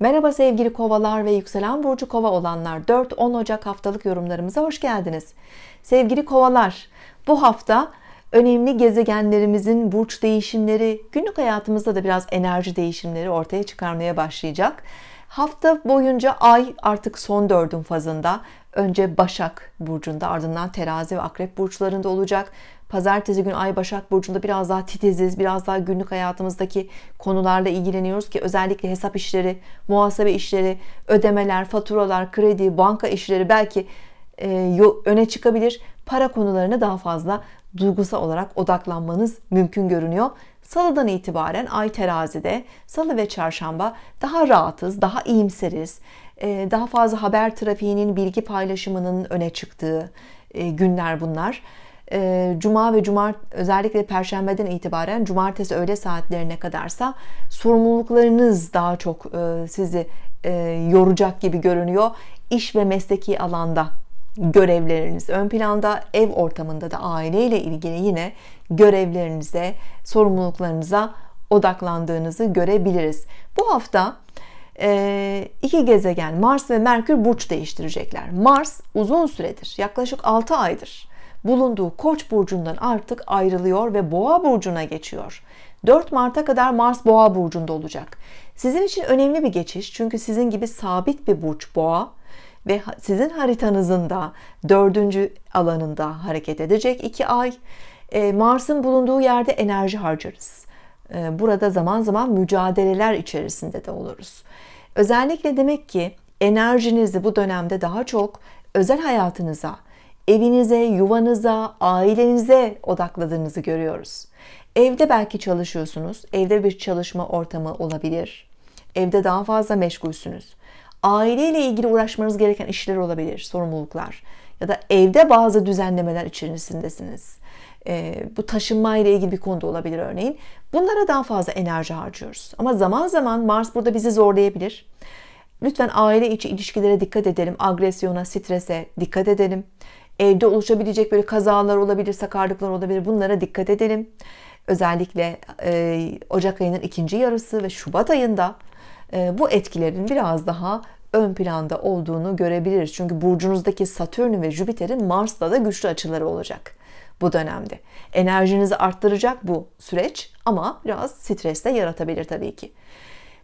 Merhaba sevgili kovalar ve yükselen burcu kova olanlar 4-10 Ocak haftalık yorumlarımıza hoş geldiniz. Sevgili kovalar bu hafta önemli gezegenlerimizin burç değişimleri günlük hayatımızda da biraz enerji değişimleri ortaya çıkarmaya başlayacak. Hafta boyunca ay artık son dördün fazında. Önce Başak burcunda ardından terazi ve akrep burçlarında olacak. Pazartesi günü Ay Başak Burcu'nda biraz daha titiziz, biraz daha günlük hayatımızdaki konularla ilgileniyoruz ki özellikle hesap işleri, muhasebe işleri, ödemeler, faturalar, kredi, banka işleri belki e, öne çıkabilir. Para konularına daha fazla duygusal olarak odaklanmanız mümkün görünüyor. Salıdan itibaren ay terazide, salı ve çarşamba daha rahatız, daha iyimseriz. E, daha fazla haber trafiğinin, bilgi paylaşımının öne çıktığı e, günler bunlar e, cuma ve cumart özellikle perşembeden itibaren cumartesi öğle saatlerine kadarsa sorumluluklarınız daha çok e, sizi e, yoracak gibi görünüyor. İş ve mesleki alanda görevleriniz ön planda, ev ortamında da aileyle ilgili yine görevlerinize, sorumluluklarınıza odaklandığınızı görebiliriz. Bu hafta e, iki gezegen Mars ve Merkür burç değiştirecekler. Mars uzun süredir, yaklaşık 6 aydır bulunduğu Koç burcundan artık ayrılıyor ve Boğa burcuna geçiyor. 4 Mart'a kadar Mars Boğa burcunda olacak. Sizin için önemli bir geçiş çünkü sizin gibi sabit bir burç Boğa ve sizin haritanızın da dördüncü alanında hareket edecek iki ay. E, Mars'ın bulunduğu yerde enerji harcarız. E, burada zaman zaman mücadeleler içerisinde de oluruz. Özellikle demek ki enerjinizi bu dönemde daha çok özel hayatınıza, evinize, yuvanıza, ailenize odakladığınızı görüyoruz. Evde belki çalışıyorsunuz. Evde bir çalışma ortamı olabilir. Evde daha fazla meşgulsünüz. Aileyle ilgili uğraşmanız gereken işler olabilir, sorumluluklar. Ya da evde bazı düzenlemeler içerisindesiniz. E, bu taşınma ile ilgili bir konuda olabilir örneğin. Bunlara daha fazla enerji harcıyoruz. Ama zaman zaman Mars burada bizi zorlayabilir. Lütfen aile içi ilişkilere dikkat edelim. Agresyona, strese dikkat edelim. Evde oluşabilecek böyle kazalar olabilir, sakarlıklar olabilir. Bunlara dikkat edelim. Özellikle e, Ocak ayının ikinci yarısı ve Şubat ayında e, bu etkilerin biraz daha ön planda olduğunu görebiliriz. Çünkü burcunuzdaki Satürn ve Jüpiter'in Mars'ta da güçlü açıları olacak bu dönemde. Enerjinizi arttıracak bu süreç ama biraz stres de yaratabilir tabii ki.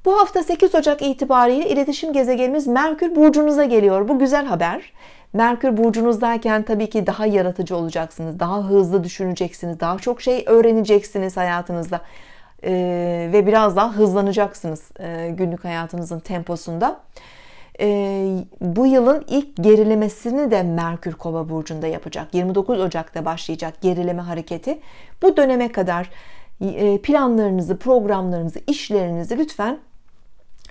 Bu hafta 8 Ocak itibariyle iletişim gezegenimiz Merkür burcunuza geliyor. Bu güzel haber. Merkür burcunuzdayken tabii ki daha yaratıcı olacaksınız. Daha hızlı düşüneceksiniz. Daha çok şey öğreneceksiniz hayatınızda. Ee, ve biraz daha hızlanacaksınız e, günlük hayatınızın temposunda. Ee, bu yılın ilk gerilemesini de Merkür Kova burcunda yapacak. 29 Ocak'ta başlayacak gerileme hareketi. Bu döneme kadar e, planlarınızı, programlarınızı, işlerinizi lütfen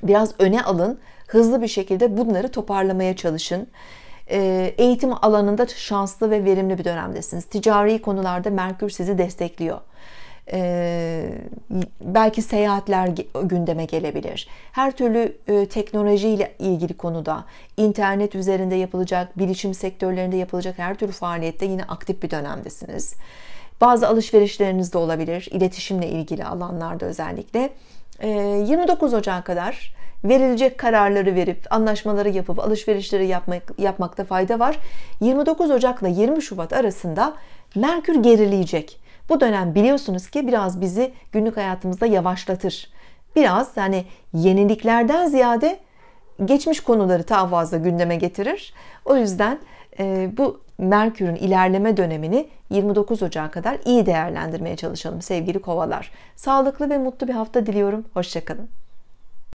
biraz öne alın. Hızlı bir şekilde bunları toparlamaya çalışın. Ee, eğitim alanında şanslı ve verimli bir dönemdesiniz. Ticari konularda Merkür sizi destekliyor. Ee, belki seyahatler gündeme gelebilir. Her türlü e, teknolojiyle ilgili konuda, internet üzerinde yapılacak, bilişim sektörlerinde yapılacak her türlü faaliyette yine aktif bir dönemdesiniz. Bazı alışverişleriniz de olabilir. iletişimle ilgili alanlarda özellikle. 29 ee, Ocağı kadar verilecek kararları verip anlaşmaları yapıp alışverişleri yapmak, yapmakta fayda var. 29 Ocak ile 20 Şubat arasında Merkür gerileyecek. Bu dönem biliyorsunuz ki biraz bizi günlük hayatımızda yavaşlatır. Biraz yani yeniliklerden ziyade geçmiş konuları daha fazla gündeme getirir. O yüzden e, bu Merkür'ün ilerleme dönemini 29 Ocağı kadar iyi değerlendirmeye çalışalım sevgili kovalar. Sağlıklı ve mutlu bir hafta diliyorum. Hoşçakalın.